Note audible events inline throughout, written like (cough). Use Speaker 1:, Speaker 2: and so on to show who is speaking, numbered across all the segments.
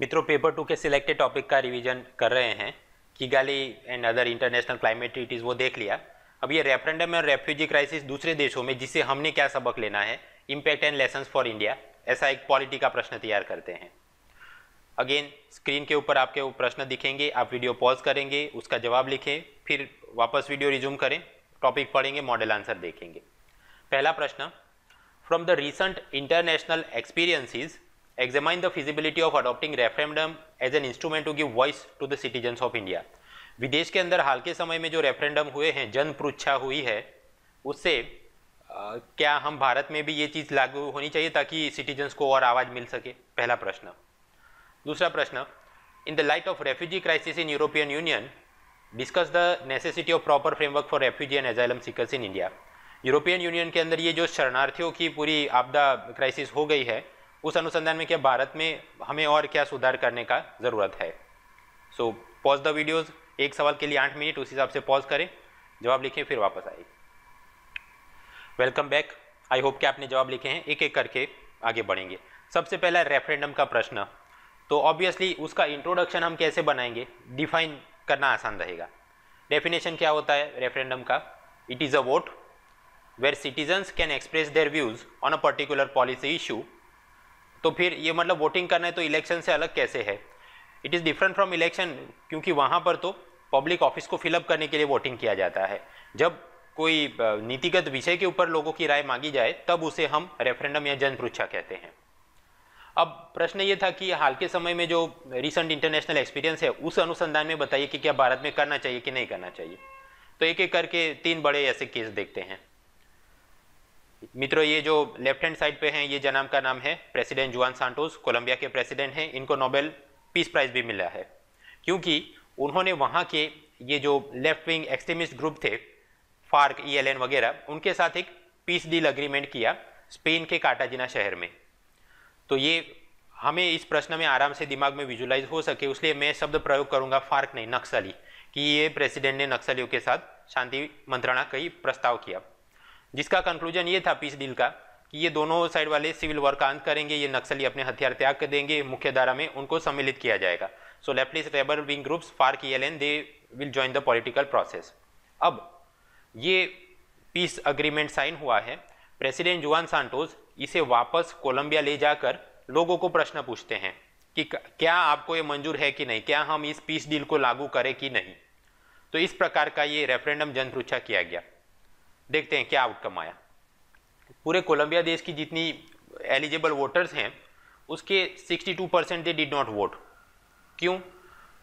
Speaker 1: मित्रों paper two के selected topic का रिवीजन कर रहे हैं Kigali and other international climate treaties वो देख लिया अब ये रेफरेंडम और रेफ्यूजी क्राइसिस दूसरे देशों में जिसे हमने क्या सबक लेना है impact and lesson for India ऐसा एक पॉलिटी का प्रश्न तैयार करते हैं अगेन स्क्रीन के ऊपर आपके प्रश्न दिखेंगे आप वीडियो पॉज करेंगे उसका जवाब लिखें फिर वापस वीडियो रिज्यूम करें टॉपिक पढ़ेंगे मॉडल आंसर देखेंगे पहला प्रश्न from the recent international experiences examine the feasibility of adopting referendum as an instrument to give voice to the citizens of India. विदेश के अंदर हाल के समय में जो रेफरेंडम हुए हैं पृच्छा हुई है उससे क्या हम भारत में भी ये चीज़ लागू होनी चाहिए ताकि सिटीजन्स को और आवाज़ मिल सके पहला प्रश्न दूसरा प्रश्न in the light of refugee crisis in European Union discuss the necessity of proper framework for refugee and asylum seekers in India European Union के अंदर ये जो शरणार्थियों की पूरी आपदा क्राइसिस हो गई है उस अनुसंधान में क्या भारत में हमें और क्या सुधार करने का ज़रूरत है सो पॉज द वीडियोज़ एक सवाल के लिए आठ मिनट उस हिसाब से पॉज करें जवाब लिखें फिर वापस आए वेलकम बैक आई होप कि आपने जवाब लिखे हैं एक एक करके आगे बढ़ेंगे सबसे पहला रेफरेंडम का प्रश्न तो ऑब्वियसली उसका इंट्रोडक्शन हम कैसे बनाएंगे डिफाइन करना आसान रहेगा डेफिनेशन क्या होता है रेफरेंडम का it is a vote where citizens can express their views on a particular policy issue तो फिर ये मतलब वोटिंग करना है तो इलेक्शन से अलग कैसे है it is different from election क्योंकि वहाँ पर तो पब्लिक ऑफिस को फिलअप करने के लिए वोटिंग किया जाता है जब कोई नीतिगत विषय के ऊपर लोगों की राय मांगी जाए तब उसे हम रेफरेंडम या जनपृच्छा कहते हैं अब प्रश्न ये था कि हाल के समय में जो रिसेंट इंटरनेशनल एक्सपीरियंस है उस अनुसंधान में बताइए कि क्या भारत में करना चाहिए कि नहीं करना चाहिए तो एक एक करके तीन बड़े ऐसे केस देखते हैं मित्रों ये जो लेफ्ट हैंड साइड पे हैं ये जनाम का नाम है प्रेसिडेंट जुआन सांटोस कोलंबिया के प्रेसिडेंट हैं इनको नोबेल पीस प्राइज भी मिला है क्योंकि उन्होंने वहाँ के ये जो लेफ्ट विंग एक्सट्रीमिस्ट ग्रुप थे फार्क ई e वगैरह उनके साथ एक पीस डील अग्रीमेंट किया स्पेन के काटाजिना शहर में तो ये हमें इस प्रश्न में आराम से दिमाग में विजुलाइज हो सके उसलिए मैं शब्द प्रयोग करूंगा फार्क नहीं नक्सली कि ये प्रेसिडेंट ने नक्सलियों के साथ शांति मंत्रणा ही प्रस्ताव किया जिसका कंक्लूजन ये था पीस डील का कि ये दोनों साइड वाले सिविल वॉर का अंत करेंगे ये नक्सली अपने हथियार त्याग कर देंगे मुख्य धारा में उनको सम्मिलित किया जाएगा so leftist rebel wing groups की L N they will join the political process अब ये पीस अग्रीमेंट साइन हुआ है प्रेसिडेंट जुआन सांटोस इसे वापस कोलंबिया ले जाकर लोगों को प्रश्न पूछते हैं कि क्या आपको ये मंजूर है कि नहीं क्या हम इस पीस डील को लागू करें कि नहीं तो इस प्रकार का ये रेफरेंडम जनप्रुच्छा किया गया देखते हैं क्या आउटकम आया पूरे कोलंबिया देश की जितनी एलिजिबल वोटर्स हैं उसके 62 percent they did not vote क्यों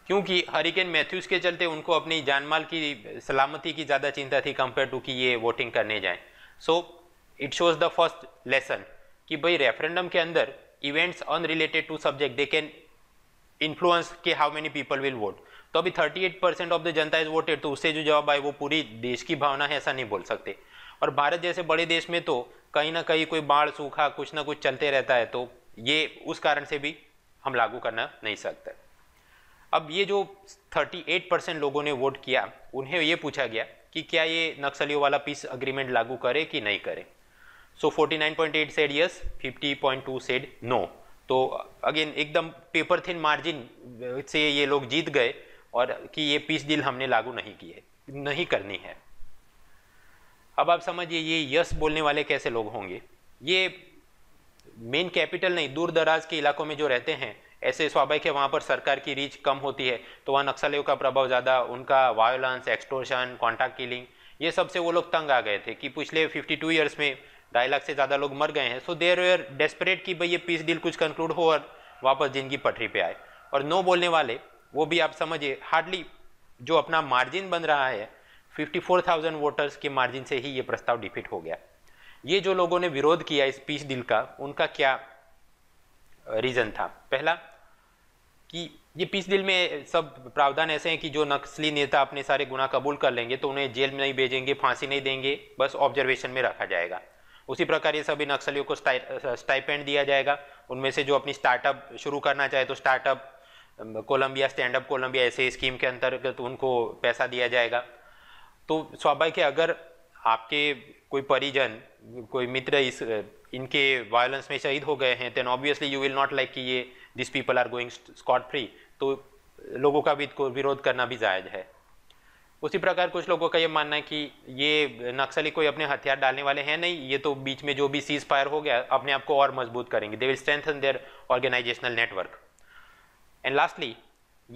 Speaker 1: क्योंकि हरिकेन मैथ्यूज के चलते उनको अपनी जानमाल की सलामती की ज़्यादा चिंता थी कंपेयर टू कि ये वोटिंग करने जाए so it shows the first lesson कि भाई रेफरेंडम के अंदर events unrelated to subject they can influence के how many people will vote तो अभी 38 परसेंट ऑफ द जनता इज वोटेड तो उससे जो जवाब आए वो पूरी देश की भावना है ऐसा नहीं बोल सकते और भारत जैसे बड़े देश में तो कहीं ना कहीं कोई बाढ़ सूखा कुछ ना कुछ चलते रहता है तो ये उस कारण से भी हम लागू करना नहीं सकते अब ये जो 38 परसेंट लोगों ने वोट किया उन्हें ये पूछा गया कि क्या ये नक्सलियों वाला पीस अग्रीमेंट लागू करे कि नहीं करे so forty nine point eight said yes fifty point two said no तो अगेन एकदम पेपर थिन मार्जिन से ये लोग जीत गए और कि ये पीस डील हमने लागू नहीं की है नहीं करनी है अब आप समझिए ये यस बोलने वाले कैसे लोग होंगे ये मेन कैपिटल नहीं दूर दराज के इलाकों में जो रहते हैं ऐसे स्वाभाविक है वहाँ पर सरकार की रीच कम होती है तो वहाँ नक्सलियों का प्रभाव ज़्यादा उनका वायोलेंस एक्सटोर्शन कॉन्टैक्ट किलिंग ये सबसे वो लोग तंग आ गए थे कि पिछले 52 ईयर्स में ढाई लाख से ज़्यादा लोग मर गए हैं सो देर वेयर डेस्परेट कि भाई ये पीस डील कुछ कंक्लूड हो और वापस जिंदगी पटरी पर आए और नो बोलने वाले वो भी आप समझिए हार्डली जो अपना मार्जिन बन रहा है 54,000 वोटर्स के मार्जिन से ही ये प्रस्ताव डिफीट हो गया ये जो लोगों ने विरोध किया इस पीस दिल का उनका क्या रीज़न था पहला कि ये पीस दिल में सब प्रावधान ऐसे हैं कि जो नक्सली नेता अपने सारे गुना कबूल कर लेंगे तो उन्हें जेल में नहीं भेजेंगे फांसी नहीं देंगे बस ऑब्जर्वेशन में रखा जाएगा उसी प्रकार ये सभी नक्सलियों को स्टाइपेंड दिया जाएगा उनमें से जो अपनी स्टार्टअप शुरू करना चाहे तो startup Colombia stand up Colombia ऐसे स्कीम के अंतर्गत उनको पैसा दिया जाएगा तो स्वाभाविक है अगर आपके कोई परिजन कोई मित्र इस इनके वायलेंस में शहीद हो गए हैं then obviously you will not like कि ये this people are going scot free तो लोगों का भी विरोध करना भी जायज़ है उसी प्रकार कुछ लोगों का ये मानना है कि ये नक्सली कोई अपने हथियार डालने वाले हैं नहीं ये तो बीच में जो भी सीज फायर हो गया अपने आप को और मजबूत करेंगे they will strengthen their organisational network and lastly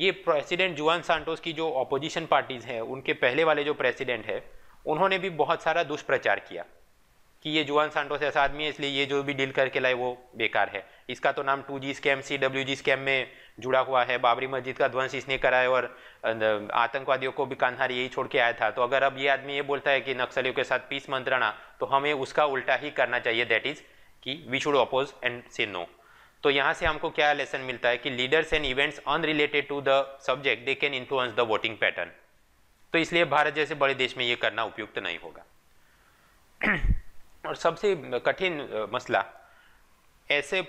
Speaker 1: ये प्रेसिडेंट जुआन सांटोस की जो अपोजिशन पार्टीज हैं उनके पहले वाले जो प्रेसिडेंट है उन्होंने भी बहुत सारा दुष्प्रचार किया कि ये जुआन सांटोस ऐसा आदमी है इसलिए ये जो भी डील करके लाए वो बेकार है इसका तो नाम two G scam C W G scam में जुड़ा हुआ है बाबरी मस्जिद का ध्वंस इसने कराया और अं, आतंकवादियों को भी कान्हार यही छोड़ के आया था तो अगर अब ये आदमी ये बोलता है कि नक्सलियों के साथ पीस मंत्रणा तो हमें उसका उल्टा ही करना चाहिए दैट इज़ कि we should oppose and say no तो यहाँ से हमको क्या लेसन मिलता है कि leaders and events unrelated to the subject they can influence the voting pattern तो इसलिए भारत जैसे बड़े देश में ये करना उपयुक्त नहीं होगा और सबसे कठिन मसला ऐसे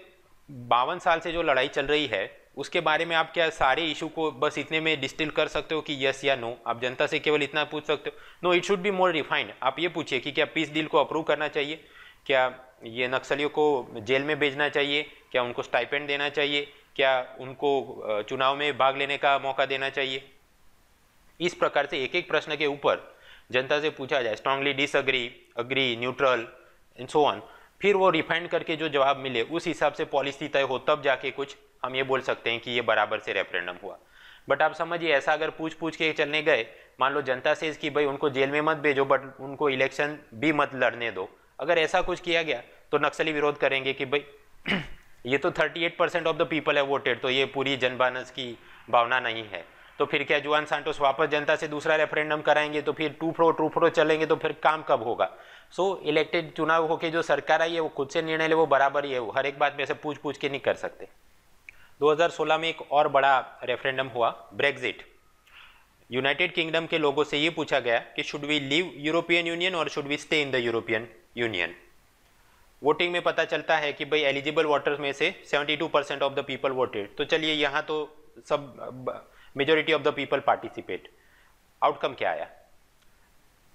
Speaker 1: बावन साल से जो लड़ाई चल रही है उसके बारे में आप क्या सारे इशू को बस इतने में डिस्टिल कर सकते हो कि यस या नो आप जनता से केवल इतना पूछ सकते हो no it should be more refined आप ये पूछिए कि क्या पीस डील को अप्रूव करना चाहिए क्या ये नक्सलियों को जेल में भेजना चाहिए क्या उनको स्टाइपेंड देना चाहिए क्या उनको चुनाव में भाग लेने का मौका देना चाहिए इस प्रकार से एक एक प्रश्न के ऊपर जनता से पूछा जाए strongly disagree agree neutral and so on फिर वो रिफाइंड करके जो जवाब मिले उस हिसाब से पॉलिसी तय हो तब जाके कुछ हम ये बोल सकते हैं कि ये बराबर से रेफरेंडम हुआ बट आप समझिए ऐसा अगर पूछ पूछ के चलने गए मान लो जनता से कि भाई उनको जेल में मत भेजो बट उनको इलेक्शन भी मत लड़ने दो अगर ऐसा कुछ किया गया तो नक्सली विरोध करेंगे कि भाई (clears throat) ये तो 38 परसेंट ऑफ द पीपल है वोटेड तो ये पूरी जनमानस की भावना नहीं है तो फिर क्या जुआन सांटोस वापस जनता से दूसरा रेफरेंडम कराएंगे तो फिर टू फ्रो टू फ्रो चलेंगे तो फिर काम कब होगा सो so, इलेक्टेड चुनाव होके जो सरकार आई है वो खुद से निर्णय ले वो बराबर ही है वो हर एक बात में से पूछ पूछ के नहीं कर सकते 2016 में एक और बड़ा रेफरेंडम हुआ ब्रेग्जिट यूनाइटेड किंगडम के लोगों से ये पूछा गया कि should we leave European Union और should we stay in the European Union voting में पता चलता है कि भाई एलिजिबल वोटर्स में से 72 percent of the people voted तो चलिए यहाँ तो सब majority of the people participate outcome क्या आया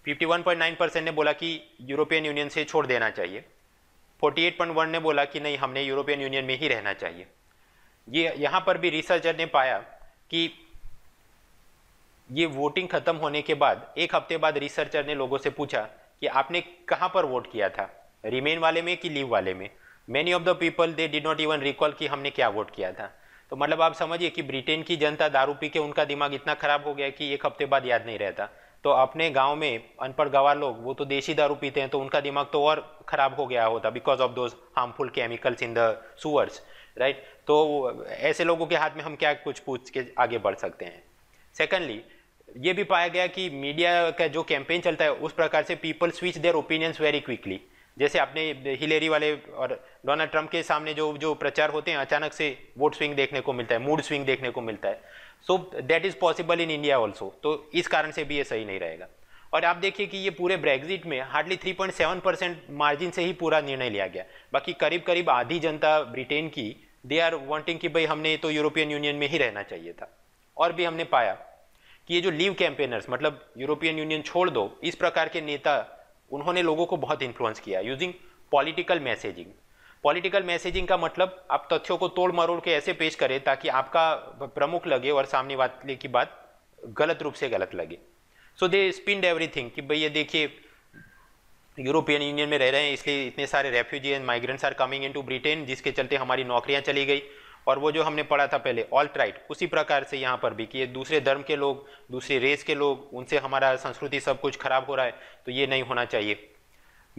Speaker 1: 51.9 परसेंट ने बोला कि यूरोपियन यूनियन से छोड़ देना चाहिए 48.1 ने बोला कि नहीं हमने यूरोपियन यूनियन में ही रहना चाहिए ये यहाँ पर भी रिसर्चर ने पाया कि ये वोटिंग खत्म होने के बाद एक हफ्ते बाद रिसर्चर ने लोगों से पूछा कि आपने कहाँ पर वोट किया था रिमेन वाले में कि लीव वाले में many of the people they did not even recall कि हमने क्या वोट किया था तो मतलब आप समझिए कि ब्रिटेन की जनता दारू पी के उनका दिमाग इतना खराब हो गया कि एक हफ्ते बाद याद नहीं रहता तो अपने गांव में अनपढ़ गवार लोग वो तो देसी दारू पीते हैं तो उनका दिमाग तो और खराब हो गया होता because of those harmful chemicals in the sewers right तो ऐसे लोगों के हाथ में हम क्या कुछ पूछ के आगे बढ़ सकते हैं सेकेंडली ये भी पाया गया कि मीडिया का जो कैंपेन चलता है उस प्रकार से people switch their opinions very quickly जैसे आपने हिलेरी वाले और डोनाल्ड ट्रंप के सामने जो जो प्रचार होते हैं अचानक से वोट स्विंग देखने को मिलता है मूड स्विंग देखने को मिलता है so that is possible in India also तो इस कारण से भी ये सही नहीं रहेगा और आप देखिए कि ये पूरे ब्रेग्जिट में हार्डली 3.7 परसेंट मार्जिन से ही पूरा निर्णय लिया गया बाकी करीब करीब आधी जनता ब्रिटेन की दे आर वांटिंग कि भाई हमने तो यूरोपियन यूनियन में ही रहना चाहिए था और भी हमने पाया कि ये जो लीव कैंपेनर्स मतलब यूरोपियन यूनियन छोड़ दो इस प्रकार के नेता उन्होंने लोगों को बहुत इन्फ्लुएंस किया using political messaging political messaging का मतलब आप तथ्यों को तोड़ मरोड़ के ऐसे पेश करें ताकि आपका प्रमुख लगे और सामने वाले की बात गलत रूप से गलत लगे सो दे स्पिंड एवरीथिंग कि भाई ये देखिए यूरोपियन यूनियन में रह रहे हैं इसलिए इतने सारे refugee and migrants are coming in to Britain जिसके चलते हमारी नौकरियां चली गई और वो जो हमने पढ़ा था पहले ऑल्ट राइट उसी प्रकार से यहाँ पर भी कि ये दूसरे धर्म के लोग दूसरे रेस के लोग उनसे हमारा संस्कृति सब कुछ खराब हो रहा है तो ये नहीं होना चाहिए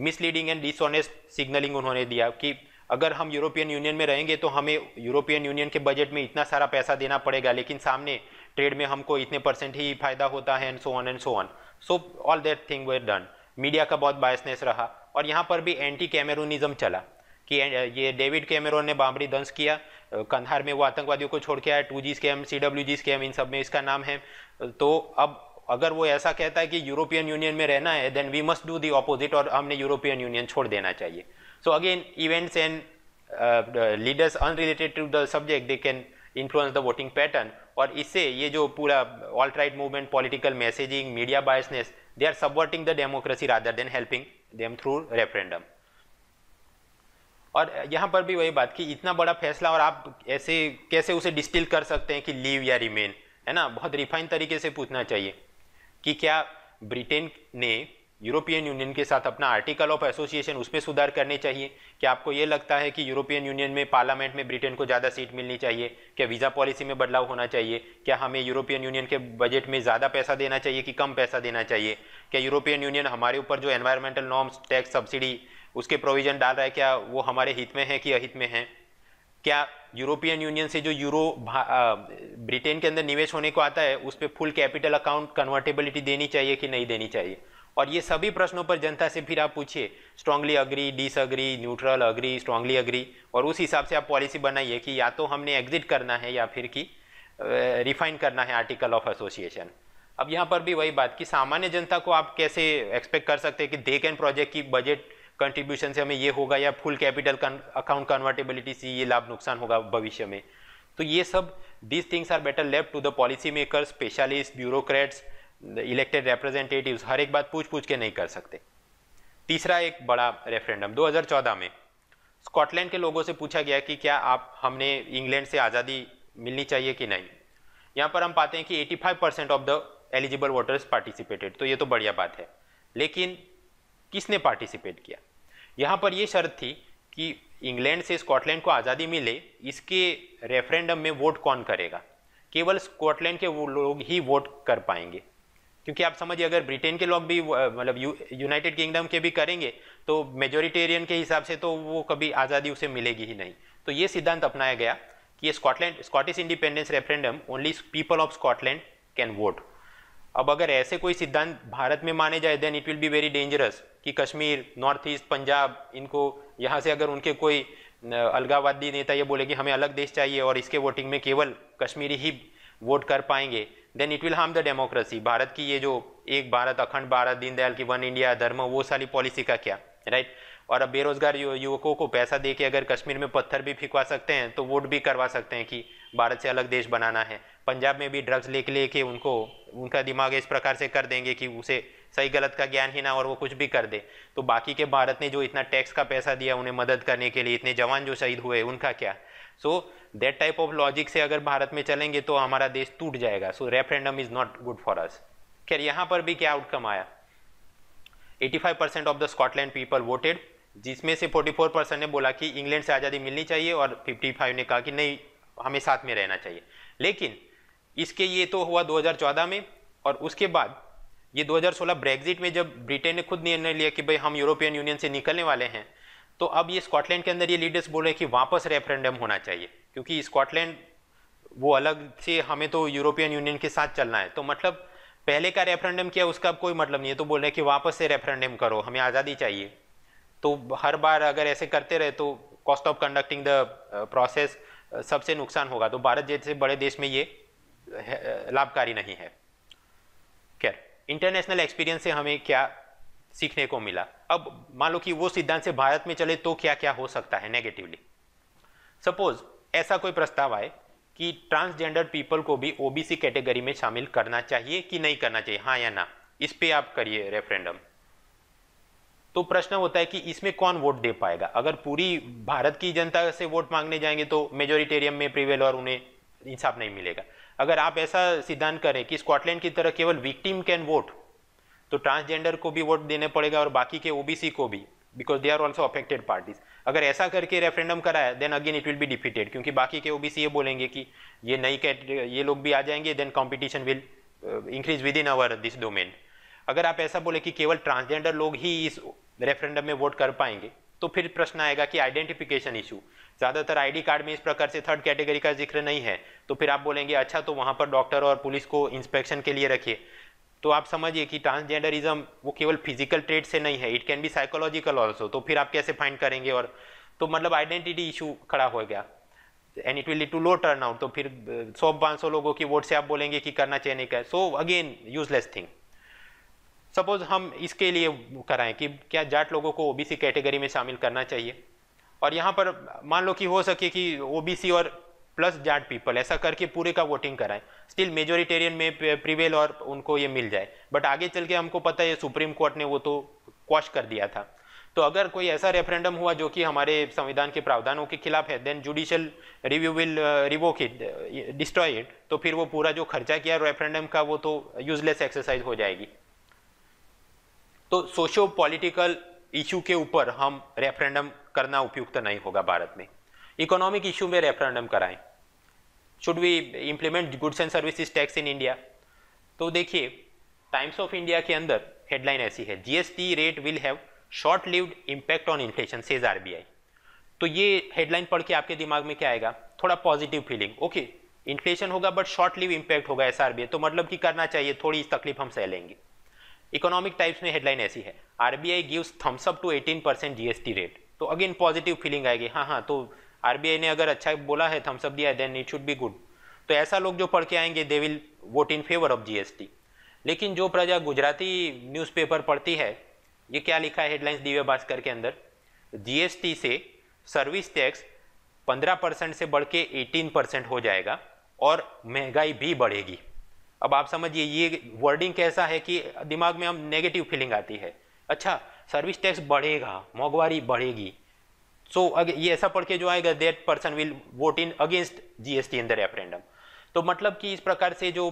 Speaker 1: मिसलीडिंग एंड डिसऑनेस्ट सिग्नलिंग उन्होंने दिया कि अगर हम यूरोपियन यूनियन में रहेंगे तो हमें यूरोपियन यूनियन के बजट में इतना सारा पैसा देना पड़ेगा लेकिन सामने ट्रेड में हमको इतने परसेंट ही फायदा होता है and so on and so on so all that thing were done media का बहुत बायसनेस रहा और यहाँ पर भी एंटी कैमरूनिज्म चला कि ये डेविड कैमरोन ने बाबरी दंश किया कंधार में वो आतंकवादियों को छोड़ के आया two G scam C W G scam इन सब में इसका नाम है तो अब अगर वो ऐसा कहता है कि यूरोपियन यूनियन में रहना है then we must do the opposite और हमने यूरोपियन यूनियन छोड़ देना चाहिए so again events and leaders unrelated to the subject they can influence the voting pattern और इससे ये जो पूरा all right movement political messaging media biasness they are subverting the democracy rather than helping them through referendum और यहाँ पर भी वही बात कि इतना बड़ा फैसला और आप ऐसे कैसे उसे डिस्टिल कर सकते हैं कि लीव या रिमेन है ना बहुत रिफाइन तरीके से पूछना चाहिए कि क्या ब्रिटेन ने यूरोपियन यूनियन के साथ अपना आर्टिकल ऑफ एसोसिएशन उसमें सुधार करने चाहिए क्या आपको ये लगता है कि यूरोपियन यूनियन में पार्लियामेंट में ब्रिटेन को ज़्यादा सीट मिलनी चाहिए क्या वीज़ा पॉलिसी में बदलाव होना चाहिए क्या हमें यूरोपियन यूनियन के बजट में ज़्यादा पैसा देना चाहिए कि कम पैसा देना चाहिए क्या यूरोपियन यूनियन हमारे ऊपर जो एन्वायरमेंटल नॉर्म्स टैक्स सब्सिडी उसके प्रोविजन डाल रहा है क्या वो हमारे हित में है कि अहित में है क्या यूरोपियन यूनियन से जो यूरो ब्रिटेन के अंदर निवेश होने को आता है उस पर फुल कैपिटल अकाउंट कन्वर्टेबिलिटी देनी चाहिए कि नहीं देनी चाहिए और ये सभी प्रश्नों पर जनता से फिर आप पूछिए strongly agree disagree neutral agree strongly agree और उस हिसाब से आप पॉलिसी बनाइए कि या तो हमने एग्जिट करना है या फिर कि रिफाइन करना है आर्टिकल ऑफ एसोसिएशन अब यहाँ पर भी वही बात कि सामान्य जनता को आप कैसे एक्सपेक्ट कर सकते हैं कि दे कैन प्रोजेक्ट की बजट कंट्रीब्यूशन से हमें ये होगा या फुल कैपिटल अकाउंट कन्वर्टेबिलिटी से ये लाभ नुकसान होगा भविष्य में तो ये सब these things are better left to the policy maker specialist bureaucrats elected representative हर एक बात पूछ पूछ के नहीं कर सकते तीसरा एक बड़ा रेफरेंडम 2014 में स्कॉटलैंड के लोगों से पूछा गया कि क्या आप हमने इंग्लैंड से आज़ादी मिलनी चाहिए कि नहीं यहाँ पर हम पाते हैं कि 85 percent of the eligible voters participated तो ये तो बढ़िया बात है लेकिन किसने पार्टिसिपेट किया यहाँ पर यह शर्त थी कि इंग्लैंड से स्कॉटलैंड को आज़ादी मिले इसके रेफरेंडम में वोट कौन करेगा केवल स्कॉटलैंड के वो लोग ही वोट कर पाएंगे क्योंकि आप समझिए अगर ब्रिटेन के लोग भी मतलब यूनाइटेड किंगडम के भी करेंगे तो मेजोरिटेरियन के हिसाब से तो वो कभी आज़ादी उसे मिलेगी ही नहीं तो ये सिद्धांत अपनाया गया कि Scotland Scottish independence referendum only people of Scotland can vote अब अगर ऐसे कोई सिद्धांत भारत में माने जाए then it will be very dangerous कि कश्मीर नॉर्थ ईस्ट पंजाब इनको यहाँ से अगर उनके कोई अलगावादी नेता ये बोले कि हमें अलग देश चाहिए और इसके वोटिंग में केवल कश्मीरी ही वोट कर पाएंगे then it will harm the democracy Bharat की ये जो एक भारत अखंड भारत दीनदयाल की वन इंडिया धर्म वो सारी पॉलिसी का क्या राइट और अब बेरोजगार युवकों को पैसा दे के अगर कश्मीर में पत्थर भी फिंकवा सकते हैं तो वोट भी करवा सकते हैं कि भारत से अलग देश बनाना है पंजाब में भी ड्रग्स लेके लेके उनको उनका दिमाग इस प्रकार से कर देंगे कि उसे सही गलत का ज्ञान ही ना और वो कुछ भी कर दे तो बाकी के भारत ने जो इतना टैक्स का पैसा दिया उन्हें मदद करने के लिए इतने जवान जो शहीद हुए उनका क्या so that type of logic से अगर भारत में चलेंगे तो हमारा देश टूट जाएगा so referendum is not good for us खैर यहाँ पर भी क्या आउटकम आया 85 percent of the Scotland people voted जिसमें से 44 परसेंट ने बोला कि इंग्लैंड से आज़ादी मिलनी चाहिए और 55 ने कहा कि नहीं हमें साथ में रहना चाहिए लेकिन इसके ये तो हुआ 2014 में और उसके बाद ये 2016 ब्रेग्जिट में जब ब्रिटेन ने खुद निर्णय लिया कि भाई हम यूरोपियन यूनियन से निकलने वाले हैं तो अब ये स्कॉटलैंड के अंदर ये लीडर्स बोल रहे हैं कि वापस रेफरेंडम होना चाहिए क्योंकि स्कॉटलैंड वो अलग से हमें तो यूरोपियन यूनियन के साथ चलना है तो मतलब पहले का रेफरेंडम किया उसका अब कोई मतलब नहीं है तो बोल रहे हैं कि वापस से रेफरेंडम करो हमें आज़ादी चाहिए तो हर बार अगर ऐसे करते रहे तो cost of conducting the process सबसे नुकसान होगा तो भारत जैसे बड़े देश में ये लाभकारी नहीं है खैर इंटरनेशनल एक्सपीरियंस से हमें क्या सीखने को मिला अब मान लो कि वो सिद्धांत से भारत में चले तो क्या क्या हो सकता है नेगेटिवली सपोज ऐसा कोई प्रस्ताव आए कि ट्रांसजेंडर पीपल को भी ओबीसी कैटेगरी में शामिल करना चाहिए कि नहीं करना चाहिए हाँ या ना इस पे आप करिए रेफरेंडम तो प्रश्न होता है कि इसमें कौन वोट दे पाएगा अगर पूरी भारत की जनता से वोट मांगने जाएंगे तो मेजोरिटेरियम में प्रिवेल और उन्हें इंसाफ नहीं मिलेगा अगर आप ऐसा सिद्धांत करें कि स्कॉटलैंड की तरह केवल विक्टिम कैन वोट तो ट्रांसजेंडर को भी वोट देने पड़ेगा और बाकी के ओबीसी को भी because they are also affected parties अगर ऐसा करके रेफरेंडम कराया then again it will be defeated क्योंकि बाकी के ओबीसी ये बोलेंगे कि ये नई ये लोग भी आ जाएंगे then competition will increase within our this domain अगर आप ऐसा बोले कि केवल ट्रांसजेंडर लोग ही इस रेफरेंडम में वोट कर पाएंगे तो फिर प्रश्न आएगा कि आइडेंटिफिकेशन इशू ज़्यादातर आईडी कार्ड में इस प्रकार से थर्ड कैटेगरी का जिक्र नहीं है तो फिर आप बोलेंगे अच्छा तो वहाँ पर डॉक्टर और पुलिस को इंस्पेक्शन के लिए रखिए तो आप समझिए कि ट्रांसजेंडरिज्म वो केवल फिजिकल ट्रेड से नहीं है it can be psychological also तो फिर आप कैसे फाइंड करेंगे और तो मतलब आइडेंटिटी इशू खड़ा हो गया and it will lead to low turnout तो फिर सौ पाँच सौ लोगों की वोट से आप बोलेंगे कि करना चाहिए नहीं कर so again useless thing suppose हम इसके लिए कराएं कि क्या जाट लोगों को ओबीसी कैटेगरी में शामिल करना चाहिए और यहाँ पर मान लो कि हो सके कि ओबीसी और प्लस जाट पीपल ऐसा करके पूरे का वोटिंग कराएं स्टिल मेजोरिटेरियन में प्रिवेल और उनको ये मिल जाए बट आगे चल के हमको पता है सुप्रीम कोर्ट ने वो तो क्वाश कर दिया था तो अगर कोई ऐसा रेफरेंडम हुआ जो कि हमारे संविधान के प्रावधानों के खिलाफ है then judicial review will revoke it destroy it तो फिर वो पूरा जो खर्चा किया रेफरेंडम का वो तो यूजलेस एक्सरसाइज हो जाएगी तो सोशो पॉलिटिकल इशू के ऊपर हम रेफरेंडम करना उपयुक्त नहीं होगा भारत में इकोनॉमिक इशू में रेफरेंडम कराएं should we implement goods and services tax in India तो देखिए टाइम्स ऑफ इंडिया के अंदर हेडलाइन ऐसी है GST rate will have short lived impact on inflation says RBI तो ये हेडलाइन पढ़ के आपके दिमाग में क्या आएगा थोड़ा पॉजिटिव फीलिंग ओके इन्फ्लेशन होगा बट शॉर्ट लिव इम्पैक्ट होगा एस तो मतलब कि करना चाहिए थोड़ी तकलीफ हम सह लेंगे इकोनॉमिक टाइप्स में हेडलाइन ऐसी है RBI gives thumbs up to eighteen percent GST rate तो अगेन पॉजिटिव फीलिंग आएगी हाँ हाँ तो आर बी आई ने अगर अच्छा बोला है थम्सअप दिया है then it should be good तो ऐसा लोग जो पढ़ के आएंगे they will vote in favour of G S T लेकिन जो प्रजा गुजराती न्यूज़पेपर पढ़ती है ये क्या लिखा है हेडलाइंस दिव्य भास्कर के अंदर जी एस टी से सर्विस टैक्स पंद्रह परसेंट से बढ़ के एटीन परसेंट हो जाएगा और महंगाई भी बढ़ेगी अब आप समझिए ये वर्डिंग कैसा है कि दिमाग में हम नेगेटिव फीलिंग आती है अच्छा सर्विस टैक्स बढ़ेगा मोगवारी बढ़ेगी सो so, ये ऐसा पढ़ के जो आएगा that person will vote in against GST in the referendum तो मतलब कि इस प्रकार से जो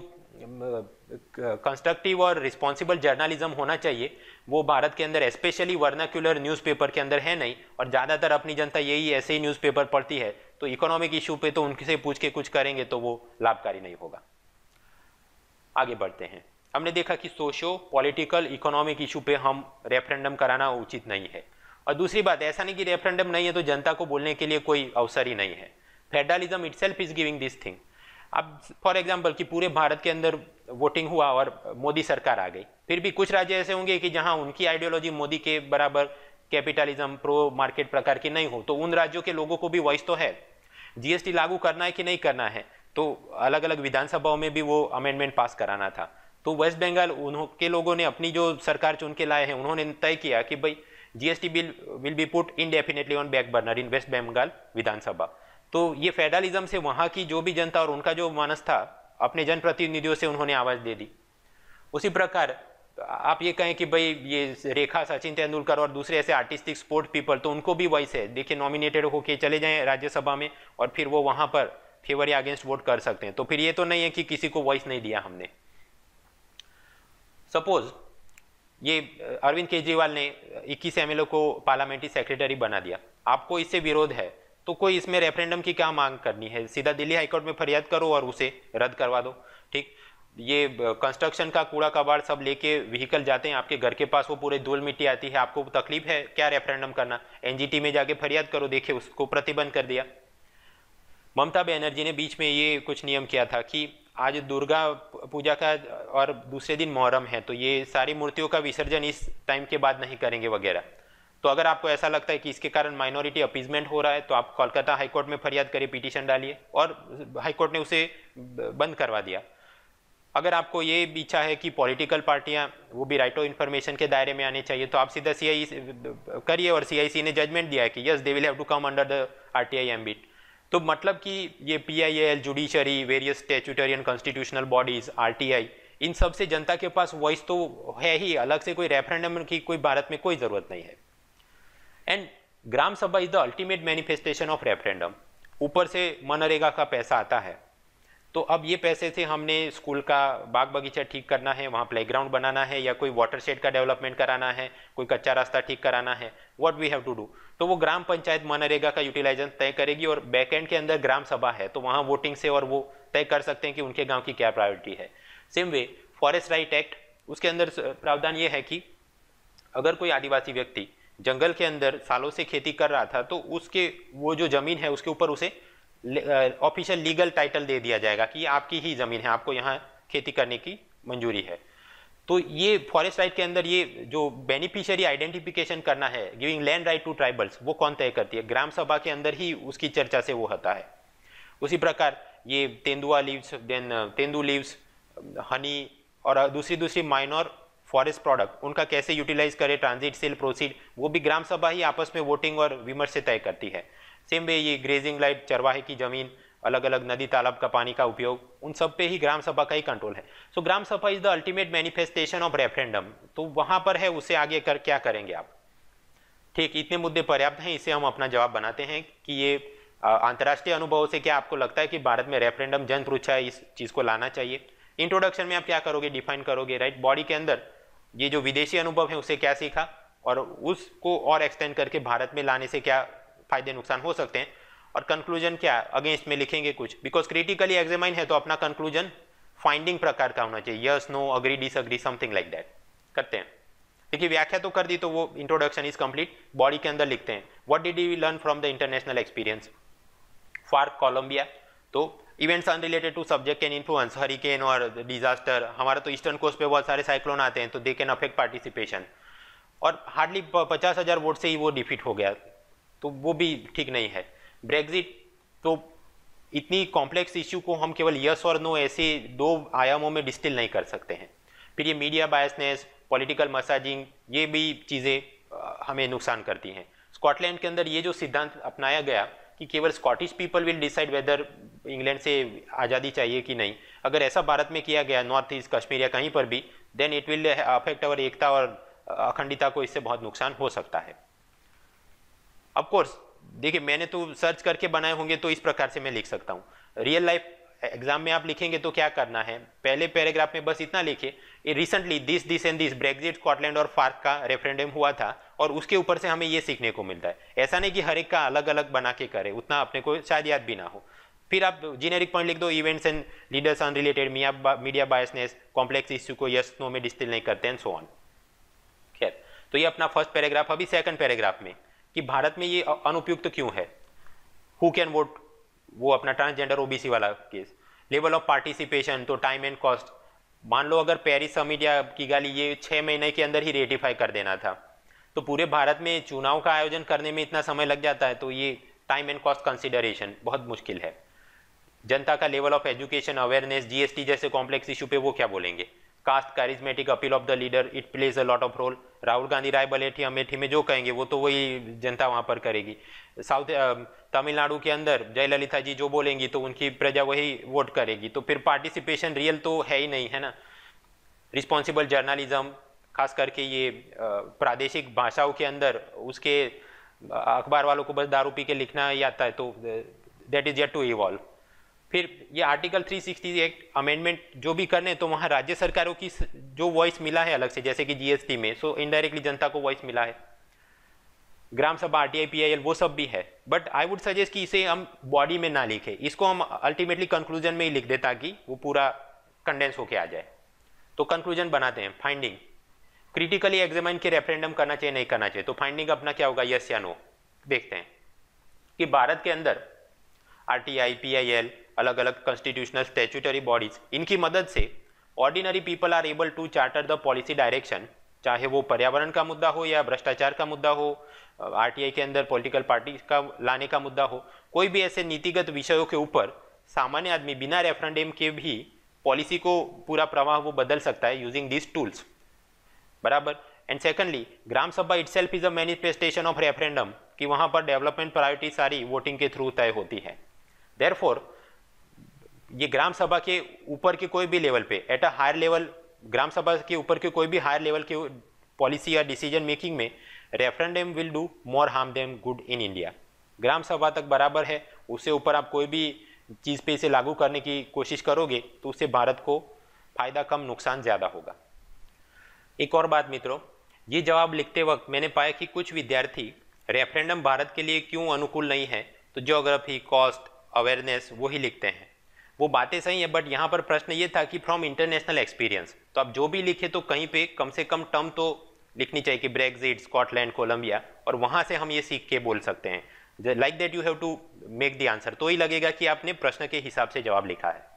Speaker 1: कंस्ट्रक्टिव और रिस्पॉन्सिबल जर्नलिज्म होना चाहिए वो भारत के अंदर स्पेशली वर्नाक्यूलर न्यूज़पेपर के अंदर है नहीं और ज़्यादातर अपनी जनता यही ऐसे ही न्यूज़पेपर पढ़ती है तो इकोनॉमिक इशू पे तो उनसे पूछ के कुछ करेंगे तो वो लाभकारी नहीं होगा आगे बढ़ते हैं हमने देखा कि सोशो पॉलिटिकल इकोनॉमिक इशू पे हम रेफरेंडम कराना उचित नहीं है और दूसरी बात ऐसा नहीं कि रेफरेंडम नहीं है तो जनता को बोलने के लिए कोई अवसर ही नहीं है federalism it is giving this thing अब फॉर एग्जाम्पल कि पूरे भारत के अंदर वोटिंग हुआ और मोदी सरकार आ गई फिर भी कुछ राज्य ऐसे होंगे कि जहाँ उनकी आइडियोलॉजी मोदी के बराबर कैपिटलिज्म प्रो मार्केट प्रकार की नहीं हो तो उन राज्यों के लोगों को भी वॉइस तो है जीएसटी लागू करना है कि नहीं करना है तो अलग अलग विधानसभाओं में भी वो अमेंडमेंट पास कराना था तो वेस्ट बंगाल उनके के लोगों ने अपनी जो सरकार चुन के लाए हैं उन्होंने तय किया कि भाई GST bill will be put indefinitely on back burner in West Bengal Vidhan Sabha तो ये फेडरलिज्म से वहाँ की जो भी जनता और उनका जो मानस था अपने जनप्रतिनिधियों से उन्होंने आवाज़ दे दी उसी प्रकार आप ये कहें कि भाई ये रेखा सचिन तेंदुलकर और दूसरे ऐसे आर्टिस्टिक स्पोर्ट पीपल तो उनको भी वॉइस है देखिए नॉमिनेटेड होके चले जाएं राज्यसभा में और फिर वो वहाँ पर फेवर या अगेंस्ट वोट कर सकते हैं तो फिर ये तो नहीं है कि किसी को वॉइस नहीं दिया हमने सपोज ये अरविंद केजरीवाल ने इक्कीस एम को पार्लियामेंट्री सेक्रेटरी बना दिया आपको इससे विरोध है तो कोई इसमें रेफरेंडम की क्या मांग करनी है सीधा दिल्ली हाईकोर्ट में फरियाद करो और उसे रद्द करवा दो ठीक ये कंस्ट्रक्शन का कूड़ा कबाड़ सब लेके व्हीकल जाते हैं आपके घर के पास वो पूरे धूल मिट्टी आती है आपको तकलीफ है क्या रेफरेंडम करना एनजीटी में जाके फरियाद करो देखिए उसको प्रतिबंध कर दिया ममता बनर्जी ने बीच में ये कुछ नियम किया था कि आज दुर्गा पूजा का और दूसरे दिन मोहर्रम है तो ये सारी मूर्तियों का विसर्जन इस टाइम के बाद नहीं करेंगे वगैरह तो अगर आपको ऐसा लगता है कि इसके कारण माइनॉरिटी अपीजमेंट हो रहा है तो आप कोलकाता हाईकोर्ट में फरियाद करिए पिटीशन डालिए और हाईकोर्ट ने उसे बंद करवा दिया अगर आपको ये इच्छा है कि पॉलिटिकल पार्टियां वो भी राइट ऑफ इन्फॉर्मेशन के दायरे में आने चाहिए तो आप सीधा e सी करिए और सी e ने जजमेंट दिया है कि yes they will have to come under the R T I ambit तो मतलब कि ये P I L judiciary various statutory and constitutional bodies R T I इन सब से जनता के पास वॉइस तो है ही अलग से कोई रेफरेंडम की कोई भारत में कोई ज़रूरत नहीं है and gram sabha is the ultimate manifestation of referendum ऊपर से मनरेगा का पैसा आता है तो अब ये पैसे से हमने स्कूल का बाग बगीचा ठीक करना है वहाँ प्लेग्राउंड बनाना है या कोई वाटर शेड का डेवलपमेंट कराना है कोई कच्चा रास्ता ठीक कराना है what we have to do तो वो ग्राम पंचायत मनरेगा का यूटिलाइजेशन तय करेगी और बैकएंड के अंदर ग्राम सभा है तो वहाँ वोटिंग से और वो तय कर सकते हैं कि उनके गाँव की क्या प्रायोरिटी है same way forest right act उसके अंदर प्रावधान ये है कि अगर कोई आदिवासी व्यक्ति जंगल के अंदर सालों से खेती कर रहा था तो उसके वो जो ज़मीन है उसके ऊपर उसे ऑफिशियल लीगल टाइटल दे दिया जाएगा कि आपकी ही ज़मीन है आपको यहाँ खेती करने की मंजूरी है तो ये फॉरेस्ट राइट के अंदर ये जो बेनिफिशियरी आइडेंटिफिकेशन करना है giving land right to tribals वो कौन तय करती है ग्राम सभा के अंदर ही उसकी चर्चा से वो होता है उसी प्रकार ये तेंदुआ leaves then uh, tendu leaves honey और uh, दूसरी दूसरी माइनर फॉरेस्ट प्रोडक्ट उनका कैसे यूटिलाइज करें ट्रांजिट सेल प्रोसीड वो भी ग्राम सभा ही आपस में वोटिंग और विमर्श से तय करती है सेम वे ये ग्रेजिंग लाइट चरवाहे की ज़मीन अलग अलग नदी तालाब का पानी का उपयोग उन सब पे ही ग्राम सभा का ही कंट्रोल है सो so, gram sabha is the ultimate manifestation of referendum तो वहां पर है उसे आगे कर क्या करेंगे आप ठीक इतने मुद्दे पर्याप्त हैं इसे हम अपना जवाब बनाते हैं कि ये अंतर्राष्ट्रीय अनुभव से क्या आपको लगता है कि भारत में रेफरेंडम जन प्रोच्छा इस चीज़ को लाना चाहिए इंट्रोडक्शन में आप क्या करोगे डिफाइन करोगे राइट बॉडी के अंदर ये जो विदेशी अनुभव है उसे क्या सीखा और उसको और एक्सटेंड करके भारत में लाने से क्या फायदे नुकसान हो सकते हैं और कंक्लूजन क्या अगेंस्ट में लिखेंगे कुछ बिकॉज क्रिटिकली एग्जामाइन है तो अपना कंक्लूजन फाइंडिंग प्रकार का होना चाहिए yes no agree disagree something like that करते हैं देखिए व्याख्या तो कर दी तो वो इंट्रोडक्शन इज कंप्लीट बॉडी के अंदर लिखते हैं what did you learn from the international experience for Colombia तो events unrelated to subject can influence hurricane और डिजास्टर हमारा तो ईस्टर्न कोस्ट पे बहुत सारे साइक्लोन आते हैं तो दे कैन अफेक्ट पार्टिसिपेशन और हार्डली पचास हज़ार वोट से ही वो डिफीट हो गया तो वो भी ठीक नहीं है ब्रेग्जिट तो इतनी कॉम्प्लेक्स इश्यू को हम केवल यस और नो ऐसे दो आयामों में डिस्टिल नहीं कर सकते हैं फिर ये मीडिया बायसनेस पॉलिटिकल मसाजिंग ये भी चीज़ें हमें नुकसान करती हैं स्कॉटलैंड के अंदर ये जो सिद्धांत अपनाया गया कि केवल Scottish people will decide whether England से आज़ादी चाहिए कि नहीं अगर ऐसा भारत में किया गया नॉर्थ ईस्ट कश्मीर या कहीं पर भी then it will affect our एकता और अखंडता को इससे बहुत नुकसान हो सकता है ऑफकोर्स देखिए मैंने तो सर्च करके बनाए होंगे तो इस प्रकार से मैं लिख सकता हूँ रियल लाइफ एग्जाम में आप लिखेंगे तो क्या करना है पहले पैराग्राफ में बस इतना लिखिए recently this this and this Brexit Scotland और फार्क का रेफरेंडम हुआ था और उसके ऊपर से हमें ये सीखने को मिलता है ऐसा नहीं कि हर एक का अलग अलग बना के करे उतना अपने को शायद याद भी ना हो फिर आप जीनेरिक पॉइंट लिख दो events and leaders unrelated media biasness complex issue को यस नो में डिस्टिल नहीं करते हैं सो ऑन खैर तो ये अपना फर्स्ट पैराग्राफ अभी सेकंड पैराग्राफ में कि भारत में ये अनुपयुक्त तो क्यों है हु कैन वोट वो अपना ट्रांसजेंडर ओबीसी वाला केस लेवल ऑफ पार्टिसिपेशन तो टाइम एंड कॉस्ट मान लो अगर पेरिस समिट या की गाली ये छः महीने के अंदर ही रेटिफाई कर देना था तो पूरे भारत में चुनाव का आयोजन करने में इतना समय लग जाता है तो ये टाइम एंड कॉस्ट कंसिडरेशन बहुत मुश्किल है जनता का level of education awareness GST जैसे कॉम्प्लेक्स इशू पे वो क्या बोलेंगे caste charismatic appeal of the leader it plays a lot of role Rahul Gandhi Rae Bareli Amethi में जो कहेंगे वो तो वही जनता वहाँ पर करेगी साउथ तमिलनाडु के अंदर जयललिता जी जो बोलेंगी तो उनकी प्रजा वही वोट करेगी तो फिर पार्टिसिपेशन रियल तो है ही नहीं है ना रिस्पॉन्सिबल जर्नलिज्म खास करके ये प्रादेशिक भाषाओं के अंदर उसके अखबार वालों को बस दारू पी के लिखना ही आता है तो that is yet to evolve फिर ये आर्टिकल 360 एक्ट अमेंडमेंट जो भी करने तो वहाँ राज्य सरकारों की जो वॉइस मिला है अलग से जैसे कि जीएसटी में सो इनडायरेक्टली जनता को वॉइस मिला है ग्राम सभा आर टी वो सब भी है बट आई वुड सजेस्ट कि इसे हम बॉडी में ना लिखें इसको हम अल्टीमेटली कंक्लूजन में ही लिख दें ताकि वो पूरा कंडेंस होके आ जाए तो कंक्लूजन बनाते हैं फाइंडिंग क्रिटिकली एग्जामिन के रेफरेंडम करना चाहिए नहीं करना चाहिए तो फाइंडिंग अपना क्या होगा यस या नो देखते हैं कि भारत के अंदर R T I P I L अलग अलग कॉन्स्टिट्यूशनल स्टेचुटरी बॉडीज इनकी मदद से ordinary people are able to charter the policy direction चाहे वो पर्यावरण का मुद्दा हो या भ्रष्टाचार का मुद्दा हो आरटीआई के अंदर पॉलिटिकल पार्टी का लाने का मुद्दा हो कोई भी ऐसे नीतिगत विषयों के ऊपर सामान्य आदमी बिना रेफरेंडम के भी पॉलिसी को पूरा प्रवाह वो बदल सकता है यूजिंग दिस टूल्स बराबर and secondly gram sabha itself is a manifestation of referendum कि वहाँ पर डेवलपमेंट प्रायोरिटी सारी वोटिंग के थ्रू तय होती है देर ये ग्राम सभा के ऊपर के कोई भी लेवल पे at a higher level gram sabha के ऊपर के कोई भी हायर लेवल के पॉलिसी या डिसीजन मेकिंग में referendum will do more harm them good in India gram sabha तक बराबर है उससे ऊपर आप कोई भी चीज़ पे इसे लागू करने की कोशिश करोगे तो उससे भारत को फ़ायदा कम नुकसान ज़्यादा होगा एक और बात मित्रों ये जवाब लिखते वक्त मैंने पाया कि कुछ विद्यार्थी रेफरेंडम भारत के लिए क्यों अनुकूल नहीं है तो जोग्राफी कॉस्ट अवेयरनेस वही लिखते हैं वो बातें सही है बट यहाँ पर प्रश्न ये था कि फ्रॉम इंटरनेशनल एक्सपीरियंस तो आप जो भी लिखे तो कहीं पे कम से कम टर्म तो लिखनी चाहिए कि ब्रेग्जिट स्कॉटलैंड कोलंबिया और वहाँ से हम ये सीख के बोल सकते हैं like that you have to make the answer तो ही लगेगा कि आपने प्रश्न के हिसाब से जवाब लिखा है